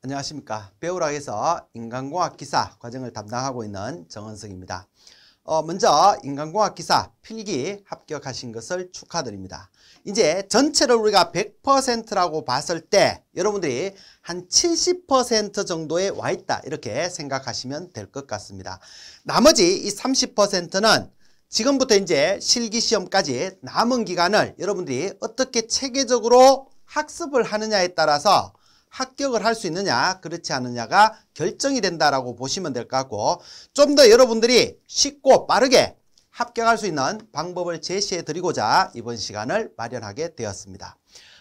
안녕하십니까. 배우락에서 인간공학 기사 과정을 담당하고 있는 정은석입니다. 어, 먼저 인간공학 기사 필기 합격하신 것을 축하드립니다. 이제 전체를 우리가 100%라고 봤을 때 여러분들이 한 70% 정도에 와 있다 이렇게 생각하시면 될 것 같습니다. 나머지 이 30%는 지금부터 이제 실기시험까지 남은 기간을 여러분들이 어떻게 체계적으로 학습을 하느냐에 따라서 합격을 할 수 있느냐 그렇지 않느냐가 결정이 된다라고 보시면 될 것 같고 좀 더 여러분들이 쉽고 빠르게 합격할 수 있는 방법을 제시해 드리고자 이번 시간을 마련하게 되었습니다.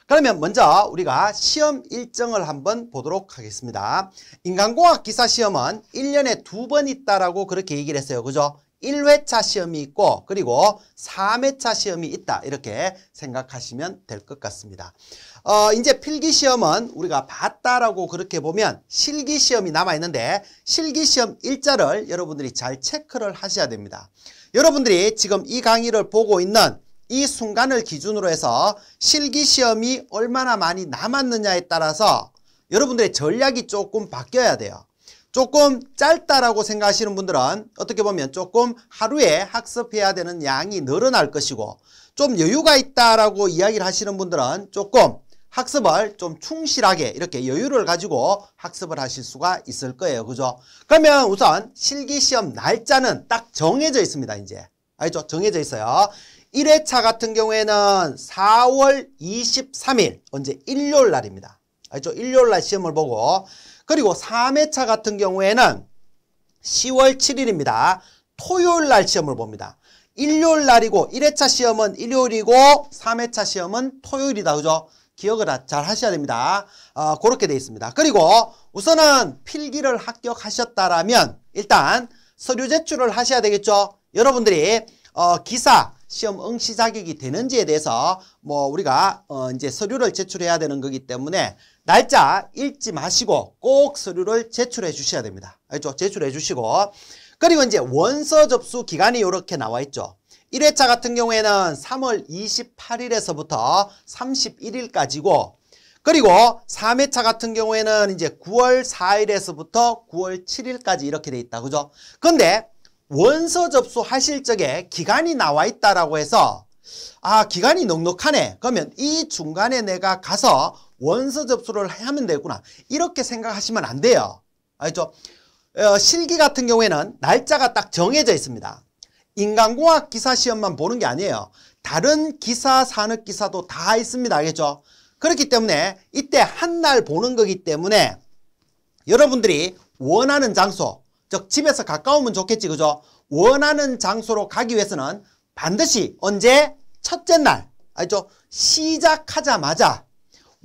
그러면 먼저 우리가 시험 일정을 한번 보도록 하겠습니다. 인간공학 기사 시험은 1년에 두 번 있다라고 그렇게 얘기를 했어요. 그죠? 1회차 시험이 있고 그리고 3회차 시험이 있다 이렇게 생각하시면 될 것 같습니다. 어, 이제 필기시험은 우리가 봤다라고 그렇게 보면 실기시험이 남아있는데 실기시험 일자를 여러분들이 잘 체크를 하셔야 됩니다. 여러분들이 지금 이 강의를 보고 있는 이 순간을 기준으로 해서 실기시험이 얼마나 많이 남았느냐에 따라서 여러분들의 전략이 조금 바뀌어야 돼요. 조금 짧다라고 생각하시는 분들은 어떻게 보면 조금 하루에 학습해야 되는 양이 늘어날 것이고 좀 여유가 있다라고 이야기를 하시는 분들은 조금 학습을 좀 충실하게 이렇게 여유를 가지고 학습을 하실 수가 있을 거예요. 그죠? 그러면 우선 실기시험 날짜는 딱 정해져 있습니다. 이제. 알죠? 정해져 있어요. 1회차 같은 경우에는 4월 23일 언제 일요일 날입니다. 알죠? 일요일 날 시험을 보고 그리고 3회차 같은 경우에는 10월 7일입니다. 토요일 날 시험을 봅니다. 일요일 날이고 1회차 시험은 일요일이고 3회차 시험은 토요일이다. 그죠? 기억을 아, 잘 하셔야 됩니다. 어, 그렇게 돼 있습니다. 그리고 우선은 필기를 합격하셨다라면 일단 서류 제출을 하셔야 되겠죠. 여러분들이 어, 기사 시험 응시 자격이 되는지에 대해서 뭐 우리가 어, 이제 서류를 제출해야 되는 거기 때문에 날짜 읽지 마시고 꼭 서류를 제출해 주셔야 됩니다. 알죠? 제출해 주시고 그리고 이제 원서 접수 기간이 이렇게 나와 있죠. 1회차 같은 경우에는 3월 28일에서부터 31일까지고 그리고 3회차 같은 경우에는 이제 9월 4일에서부터 9월 7일까지 이렇게 돼 있다. 그죠? 근데 원서 접수하실 적에 기간이 나와 있다라고 해서 아 기간이 넉넉하네 그러면 이 중간에 내가 가서 원서 접수를 하면 되구나 이렇게 생각하시면 안 돼요 알죠? 어, 실기 같은 경우에는 날짜가 딱 정해져 있습니다 인간공학 기사 시험만 보는 게 아니에요 다른 기사, 산업기사도 다 있습니다 알겠죠? 그렇기 때문에 이때 한 날 보는 거기 때문에 여러분들이 원하는 장소 즉 집에서 가까우면 좋겠지 그죠? 원하는 장소로 가기 위해서는 반드시 언제? 첫째 날 알죠? 시작하자마자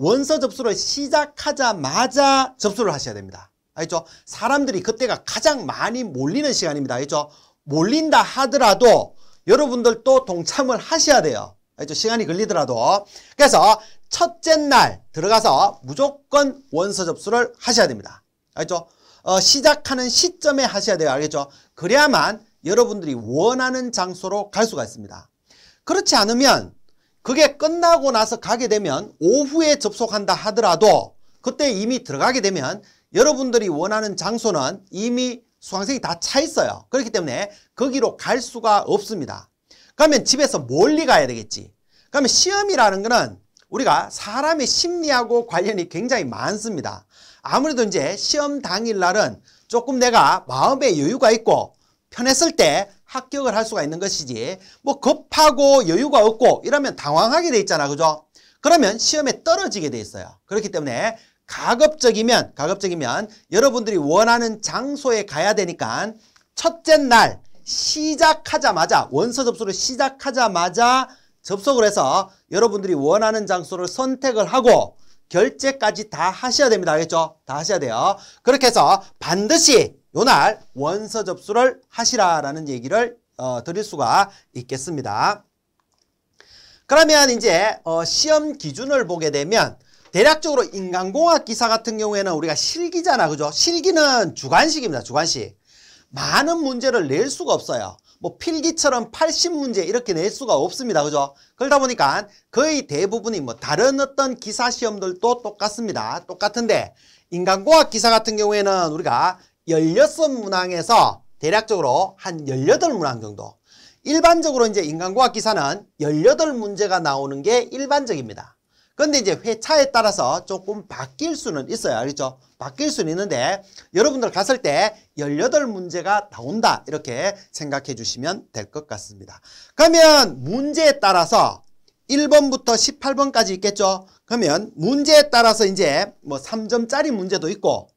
원서 접수를 시작하자마자 접수를 하셔야 됩니다. 알죠? 사람들이 그때가 가장 많이 몰리는 시간입니다. 알죠? 몰린다 하더라도 여러분들도 동참을 하셔야 돼요. 알죠? 시간이 걸리더라도. 그래서 첫째 날 들어가서 무조건 원서 접수를 하셔야 됩니다. 알죠? 어, 시작하는 시점에 하셔야 돼요. 알겠죠? 그래야만 여러분들이 원하는 장소로 갈 수가 있습니다. 그렇지 않으면 그게 끝나고 나서 가게 되면 오후에 접속한다 하더라도 그때 이미 들어가게 되면 여러분들이 원하는 장소는 이미 수강생이 다 차 있어요. 그렇기 때문에 거기로 갈 수가 없습니다. 그러면 집에서 멀리 가야 되겠지. 그러면 시험이라는 거는 우리가 사람의 심리하고 관련이 굉장히 많습니다. 아무래도 이제 시험 당일 날은 조금 내가 마음의 여유가 있고 편했을 때 합격을 할 수가 있는 것이지 뭐 급하고 여유가 없고 이러면 당황하게 돼 있잖아 그죠? 그러면 시험에 떨어지게 돼 있어요 그렇기 때문에 가급적이면 가급적이면 여러분들이 원하는 장소에 가야 되니까 첫째 날 시작하자마자 원서 접수를 시작하자마자 접속을 해서 여러분들이 원하는 장소를 선택을 하고 결제까지 다 하셔야 됩니다. 알겠죠? 다 하셔야 돼요. 그렇게 해서 반드시 요날 원서 접수를 하시라라는 얘기를 어, 드릴 수가 있겠습니다. 그러면 이제 어, 시험 기준을 보게 되면 대략적으로 인간공학 기사 같은 경우에는 우리가 실기잖아. 그죠? 실기는 주관식입니다. 주관식. 많은 문제를 낼 수가 없어요. 뭐 필기처럼 80문제 이렇게 낼 수가 없습니다. 그죠? 그러다 보니까 거의 대부분이 뭐 다른 어떤 기사 시험들도 똑같습니다. 똑같은데 인간공학 기사 같은 경우에는 우리가 16문항에서 대략적으로 한 18문항 정도 일반적으로 이제 인간공학 기사는 18문제가 나오는 게 일반적입니다. 근데 이제 회차에 따라서 조금 바뀔 수는 있어요. 그렇죠? 바뀔 수는 있는데 여러분들 갔을 때1 8 문제가 나온다. 이렇게 생각해 주시면 될 것 같습니다. 그러면 문제에 따라서 1번부터 18번까지 있겠죠? 그러면 문제에 따라서 이제 뭐 3점짜리 문제도 있고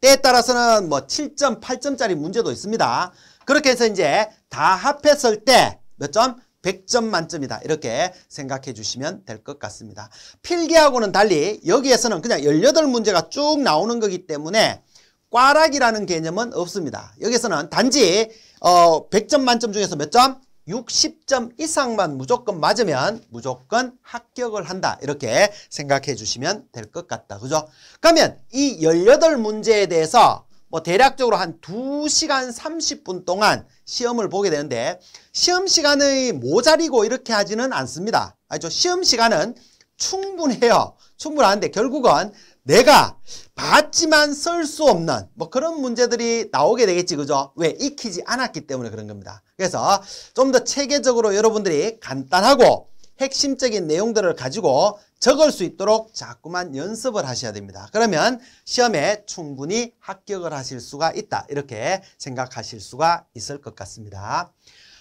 때에 따라서는 뭐 7점, 8점짜리 문제도 있습니다. 그렇게 해서 이제 다 합했을 때 몇 점? 100점 만점이다 이렇게 생각해 주시면 될 것 같습니다 필기하고는 달리 여기에서는 그냥 18문제가 쭉 나오는 거기 때문에 꽈락이라는 개념은 없습니다 여기서는 단지 어, 100점 만점 중에서 몇 점? 60점 이상만 무조건 맞으면 무조건 합격을 한다 이렇게 생각해 주시면 될 것 같다 그죠? 그러면 이 18문제에 대해서 뭐 대략적으로 한 두시간 삼십 분 동안 시험을 보게 되는데 시험 시간의 모자리고 이렇게 하지는 않습니다. 아죠 시험 시간은 충분해요. 충분한데 결국은 내가 봤지만 쓸 수 없는 뭐 그런 문제들이 나오게 되겠지 그죠? 왜? 익히지 않았기 때문에 그런 겁니다. 그래서 좀 더 체계적으로 여러분들이 간단하고 핵심적인 내용들을 가지고 적을 수 있도록 자꾸만 연습을 하셔야 됩니다. 그러면 시험에 충분히 합격을 하실 수가 있다. 이렇게 생각하실 수가 있을 것 같습니다.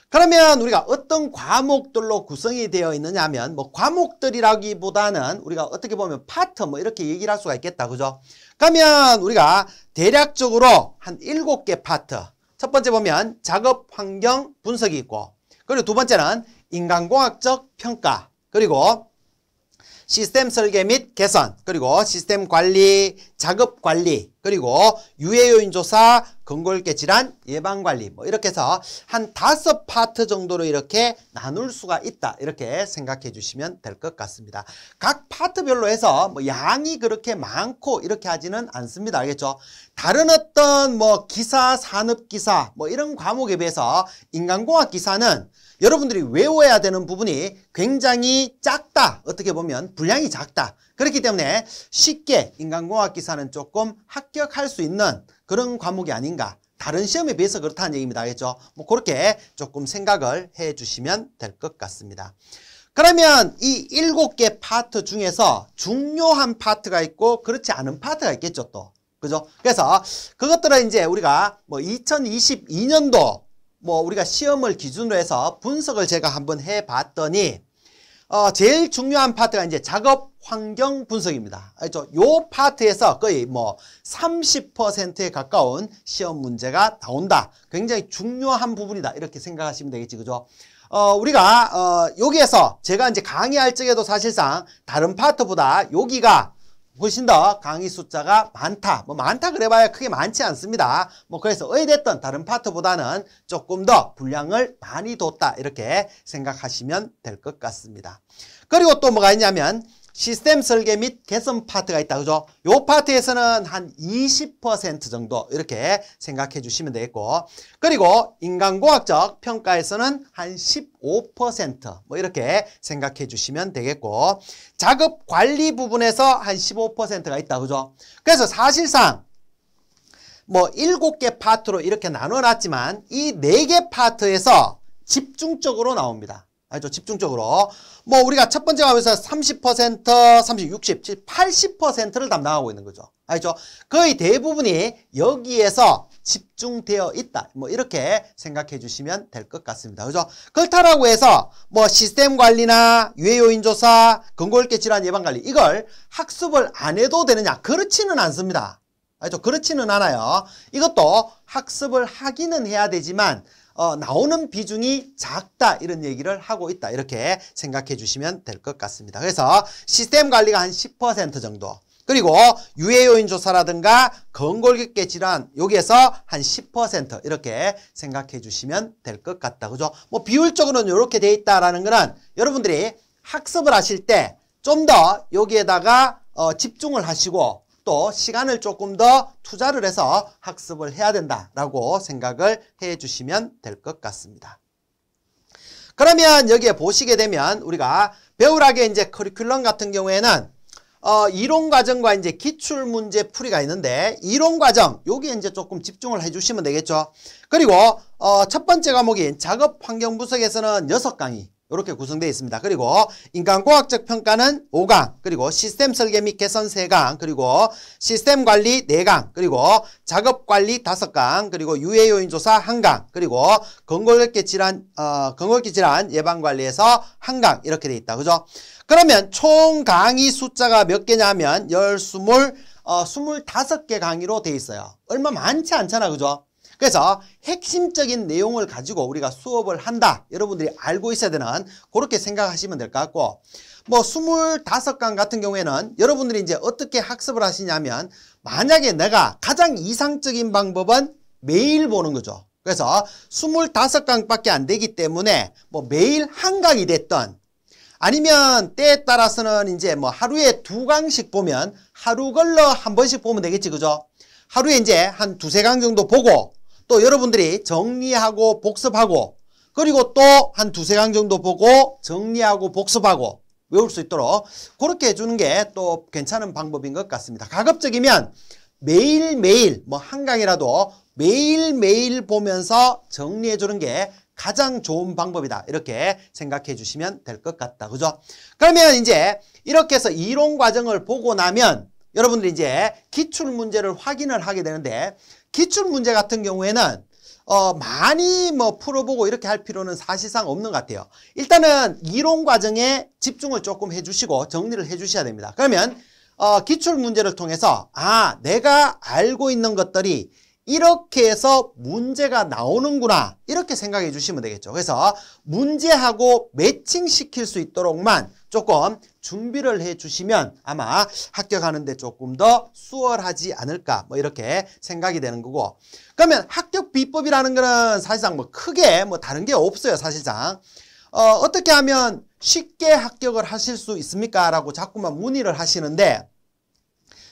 그러면 우리가 어떤 과목들로 구성이 되어 있느냐 하면 뭐 과목들이라기보다는 우리가 어떻게 보면 파트 뭐 이렇게 얘기를 할 수가 있겠다. 그죠? 그러면 우리가 대략적으로 한 일곱 개 파트 첫 번째 보면 작업 환경 분석이 있고 그리고 두 번째는 인간공학적 평가 그리고 시스템 설계 및 개선, 그리고 시스템 관리, 작업 관리, 그리고 유해 요인 조사, 근골격 질환 예방관리 뭐 이렇게 해서 한 다섯 파트 정도로 이렇게 나눌 수가 있다 이렇게 생각해 주시면 될 것 같습니다 각 파트별로 해서 뭐 양이 그렇게 많고 이렇게 하지는 않습니다 알겠죠 다른 어떤 뭐 기사 산업기사 뭐 이런 과목에 비해서 인간공학 기사는 여러분들이 외워야 되는 부분이 굉장히 작다 어떻게 보면 분량이 작다 그렇기 때문에 쉽게 인간공학 기사는 조금 합격할 수 있는 그런 과목이 아닌가 다른 시험에 비해서 그렇다는 얘기입니다 알겠죠? 뭐 그렇게 조금 생각을 해주시면 될 것 같습니다 그러면 이 일곱 개 파트 중에서 중요한 파트가 있고 그렇지 않은 파트가 있겠죠 또 그죠? 그래서 그것들은 이제 우리가 뭐 2022년도 뭐 우리가 시험을 기준으로 해서 분석을 제가 한번 해봤더니 어, 제일 중요한 파트가 이제 작업 환경 분석입니다. 알죠? 아, 요 파트에서 거의 뭐 30%에 가까운 시험 문제가 나온다. 굉장히 중요한 부분이다. 이렇게 생각하시면 되겠지. 그죠? 어, 우리가 어, 여기에서 제가 이제 강의할 적에도 사실상 다른 파트보다 여기가 훨씬 더 강의 숫자가 많다. 뭐 많다 그래봐야 크게 많지 않습니다. 뭐 그래서 의뢰했던 다른 파트보다는 조금 더 분량을 많이 뒀다. 이렇게 생각하시면 될 것 같습니다. 그리고 또 뭐가 있냐면 시스템 설계 및 개선 파트가 있다. 그죠? 요 파트에서는 한 20% 정도 이렇게 생각해 주시면 되겠고 그리고 인간공학적 평가에서는 한 15%뭐 이렇게 생각해 주시면 되겠고 작업 관리 부분에서 한 15%가 있다. 그죠? 그래서 사실상 뭐 일곱 개 파트로 이렇게 나눠 놨지만 이 네 개 파트에서 집중적으로 나옵니다. 알죠? 집중적으로. 뭐 우리가 첫 번째 가면서 30%, 30, 60, 80%를 담당하고 있는 거죠. 알죠? 거의 대부분이 여기에서 집중되어 있다. 뭐 이렇게 생각해 주시면 될 것 같습니다. 그죠? 그렇다라고 해서 뭐 시스템 관리나 유해 요인 조사, 근골계 질환 예방 관리 이걸 학습을 안 해도 되느냐? 그렇지는 않습니다. 알죠? 그렇지는 않아요. 이것도 학습을 하기는 해야 되지만 어, 나오는 비중이 작다 이런 얘기를 하고 있다 이렇게 생각해 주시면 될 것 같습니다. 그래서 시스템 관리가 한 10% 정도 그리고 유해요인 조사라든가 건골격계 질환 여기에서 한 10% 이렇게 생각해 주시면 될 것 같다. 그죠? 뭐 비율적으로는 이렇게 돼 있다라는 거는 여러분들이 학습을 하실 때 좀 더 여기에다가 어, 집중을 하시고 또 시간을 조금 더 투자를 해서 학습을 해야 된다라고 생각을 해주시면 될 것 같습니다. 그러면 여기에 보시게 되면 우리가 배우락의 이제 커리큘럼 같은 경우에는 어, 이론 과정과 이제 기출 문제 풀이가 있는데 이론 과정 여기에 이제 조금 집중을 해주시면 되겠죠. 그리고 어, 첫 번째 과목인 작업 환경 분석에서는 여섯 강의 이렇게 구성되어 있습니다. 그리고 인간공학적 평가는 5강, 그리고 시스템 설계 및 개선 3강, 그리고 시스템 관리 4강, 그리고 작업 관리 5강, 그리고 유해 요인 조사 1강, 그리고 건골격계 질환 어, 건골계 질환 예방 관리에서 1강 이렇게 돼 있다. 그죠? 그러면 총 강의 숫자가 몇 개냐면 열 스물 어, 25개 강의로 돼 있어요. 얼마 많지 않잖아. 그죠? 그래서 핵심적인 내용을 가지고 우리가 수업을 한다. 여러분들이 알고 있어야 되는 그렇게 생각하시면 될 것 같고 뭐 25강 같은 경우에는 여러분들이 이제 어떻게 학습을 하시냐면 만약에 내가 가장 이상적인 방법은 매일 보는 거죠. 그래서 25강밖에 안 되기 때문에 뭐 매일 한 강이 됐던 아니면 때에 따라서는 이제 뭐 하루에 두 강씩 보면 하루 걸러 한 번씩 보면 되겠지 그죠? 하루에 이제 한 두세 강 정도 보고 또 여러분들이 정리하고 복습하고 그리고 또 한 두세 강 정도 보고 정리하고 복습하고 외울 수 있도록 그렇게 해주는 게 또 괜찮은 방법인 것 같습니다. 가급적이면 매일매일 뭐 한 강이라도 매일매일 보면서 정리해 주는 게 가장 좋은 방법이다 이렇게 생각해 주시면 될 것 같다 그죠 그러면 이제 이렇게 해서 이론 과정을 보고 나면 여러분들이 이제 기출 문제를 확인을 하게 되는데 기출 문제 같은 경우에는 어, 많이 뭐 풀어보고 이렇게 할 필요는 사실상 없는 것 같아요. 일단은 이론 과정에 집중을 조금 해주시고 정리를 해주셔야 됩니다. 그러면 어, 기출 문제를 통해서 아 내가 알고 있는 것들이 이렇게 해서 문제가 나오는구나 이렇게 생각해 주시면 되겠죠 그래서 문제하고 매칭시킬 수 있도록만 조금 준비를 해 주시면 아마 합격하는 데 조금 더 수월하지 않을까 뭐 이렇게 생각이 되는 거고 그러면 합격 비법이라는 거는 사실상 뭐 크게 뭐 다른 게 없어요 사실상 어, 어떻게 하면 쉽게 합격을 하실 수 있습니까? 라고 자꾸만 문의를 하시는데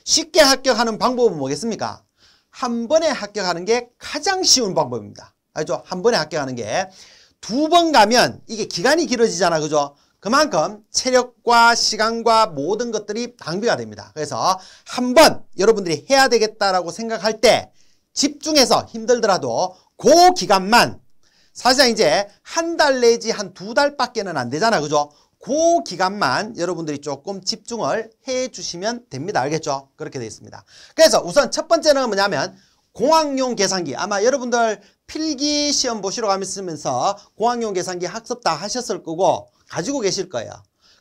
쉽게 합격하는 방법은 뭐겠습니까? 한 번에 합격하는 게 가장 쉬운 방법입니다. 알죠? 한 번에 합격하는 게. 두 번 가면 이게 기간이 길어지잖아. 그죠? 그만큼 체력과 시간과 모든 것들이 방비가 됩니다. 그래서 한 번 여러분들이 해야 되겠다라고 생각할 때 집중해서 힘들더라도 그 기간만 사실상 이제 한 달 내지 한 두 달밖에는 안 되잖아. 그죠? 그 기간만 여러분들이 조금 집중을 해주시면 됩니다. 알겠죠? 그렇게 되어 있습니다. 그래서 우선 첫 번째는 뭐냐면 공학용 계산기 아마 여러분들 필기 시험 보시러 가면서 공학용 계산기 학습 다 하셨을 거고 가지고 계실 거예요.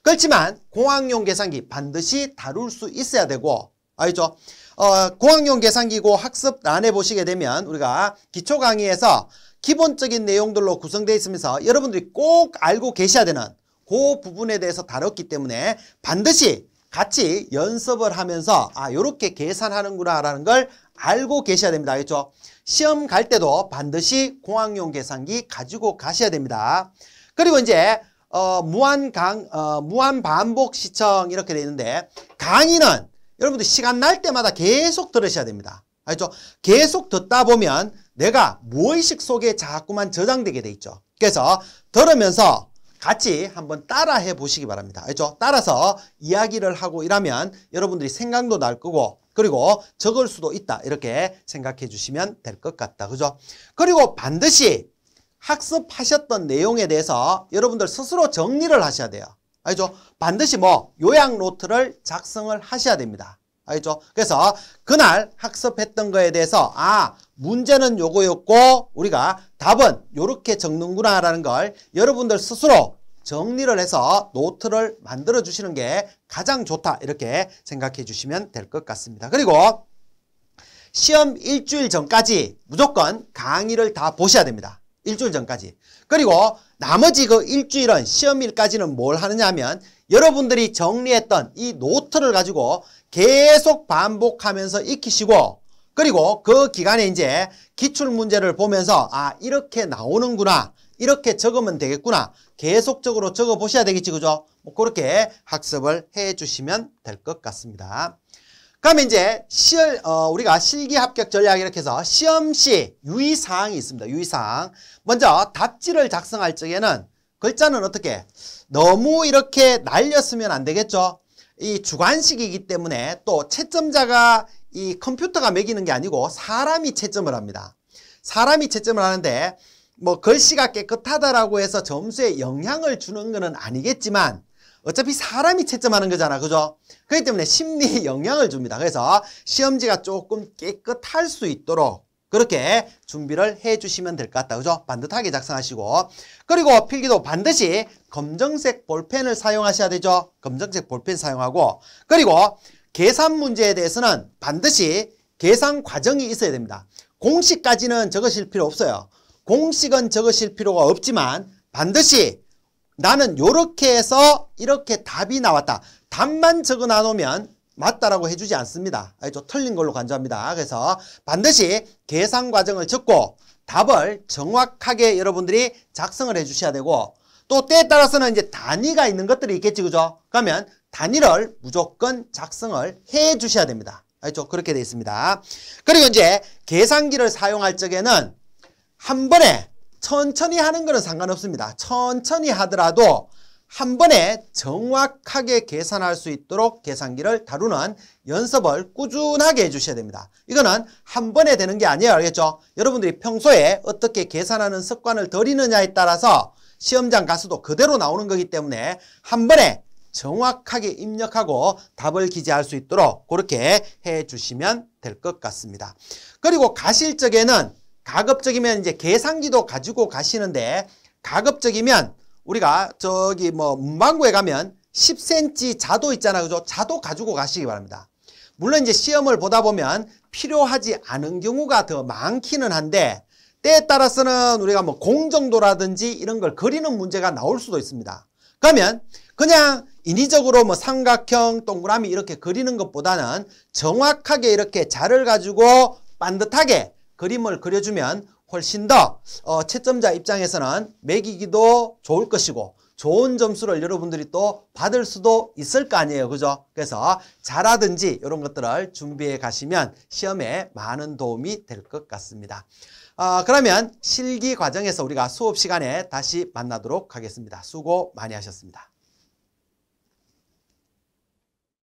그렇지만 공학용 계산기 반드시 다룰 수 있어야 되고 알죠? 어, 공학용 계산기고 학습안에 보시게 되면 우리가 기초 강의에서 기본적인 내용들로 구성되어 있으면서 여러분들이 꼭 알고 계셔야 되는 그 부분에 대해서 다뤘기 때문에 반드시 같이 연습을 하면서 아 이렇게 계산하는구나 라는 걸 알고 계셔야 됩니다. 알겠죠? 시험 갈 때도 반드시 공학용 계산기 가지고 가셔야 됩니다. 그리고 이제 어, 무한 강, 어, 무한 반복 시청 이렇게 돼 있는데 강의는 여러분들 시간 날 때마다 계속 들으셔야 됩니다. 알죠? 계속 듣다 보면 내가 무의식 속에 자꾸만 저장되게 돼 있죠. 그래서 들으면서 같이 한번 따라해 보시기 바랍니다. 알죠? 따라서 이야기를 하고 이러면 여러분들이 생각도 날 거고 그리고 적을 수도 있다 이렇게 생각해 주시면 될 것 같다. 그죠? 그리고 반드시 학습하셨던 내용에 대해서 여러분들 스스로 정리를 하셔야 돼요. 알죠? 반드시 뭐 요약 노트를 작성을 하셔야 됩니다. 알죠? 그래서 그날 학습했던 거에 대해서 아 문제는 요거였고 우리가 답은 요렇게 적는구나 라는 걸 여러분들 스스로 정리를 해서 노트를 만들어 주시는 게 가장 좋다 이렇게 생각해 주시면 될 것 같습니다. 그리고 시험 일주일 전까지 무조건 강의를 다 보셔야 됩니다. 일주일 전까지. 그리고 나머지 그 일주일은 시험일까지는 뭘 하느냐 하면 여러분들이 정리했던 이 노트를 가지고 계속 반복하면서 익히시고 그리고 그 기간에 이제 기출문제를 보면서 아 이렇게 나오는구나 이렇게 적으면 되겠구나 계속적으로 적어보셔야 되겠지 그죠? 뭐 그렇게 학습을 해주시면 될 것 같습니다. 그러면 이제 시 어, 우리가 실기 합격 전략 이렇게 해서 시험 시 유의사항이 있습니다. 유의사항. 먼저 답지를 작성할 적에는 글자는 어떻게 너무 이렇게 날렸으면 안 되겠죠. 이 주관식이기 때문에 또 채점자가 이 컴퓨터가 매기는 게 아니고 사람이 채점을 합니다. 사람이 채점을 하는데 뭐 글씨가 깨끗하다라고 해서 점수에 영향을 주는 거는 아니겠지만 어차피 사람이 채점하는 거잖아. 그죠? 그렇기 때문에 심리에 영향을 줍니다. 그래서 시험지가 조금 깨끗할 수 있도록 그렇게 준비를 해주시면 될 것 같다. 그죠? 반듯하게 작성하시고 그리고 필기도 반드시 검정색 볼펜을 사용하셔야 되죠. 검정색 볼펜 사용하고 그리고 계산 문제에 대해서는 반드시 계산 과정이 있어야 됩니다. 공식까지는 적으실 필요 없어요. 공식은 적으실 필요가 없지만 반드시 나는 이렇게 해서 이렇게 답이 나왔다. 답만 적어놔 놓으면 맞다라고 해주지 않습니다. 알죠? 틀린 걸로 간주합니다. 그래서 반드시 계산 과정을 적고 답을 정확하게 여러분들이 작성을 해주셔야 되고 또 때에 따라서는 이제 단위가 있는 것들이 있겠지, 그죠? 그러면 단일을 무조건 작성을 해 주셔야 됩니다. 알죠? 그렇게 돼 있습니다. 그리고 이제 계산기를 사용할 적에는 한 번에 천천히 하는 거는 상관없습니다. 천천히 하더라도 한 번에 정확하게 계산할 수 있도록 계산기를 다루는 연습을 꾸준하게 해주셔야 됩니다. 이거는 한 번에 되는 게 아니에요. 알겠죠? 여러분들이 평소에 어떻게 계산하는 습관을 들이느냐에 따라서 시험장 가서도 그대로 나오는 거기 때문에 한 번에 정확하게 입력하고 답을 기재할 수 있도록 그렇게 해주시면 될 것 같습니다. 그리고 가실 적에는 가급적이면 이제 계산기도 가지고 가시는데 가급적이면 우리가 저기 뭐 문방구에 가면 10cm 자도 있잖아요. 그죠? 자도 가지고 가시기 바랍니다. 물론 이제 시험을 보다 보면 필요하지 않은 경우가 더 많기는 한데 때에 따라서는 우리가 뭐 공정도라든지 이런 걸 그리는 문제가 나올 수도 있습니다. 그러면 그냥 인위적으로 뭐 삼각형, 동그라미 이렇게 그리는 것보다는 정확하게 이렇게 자를 가지고 반듯하게 그림을 그려주면 훨씬 더 어, 채점자 입장에서는 매기기도 좋을 것이고 좋은 점수를 여러분들이 또 받을 수도 있을 거 아니에요. 그죠? 그래서 자라든지 이런 것들을 준비해 가시면 시험에 많은 도움이 될 것 같습니다. 어, 그러면 실기 과정에서 우리가 수업 시간에 다시 만나도록 하겠습니다. 수고 많이 하셨습니다.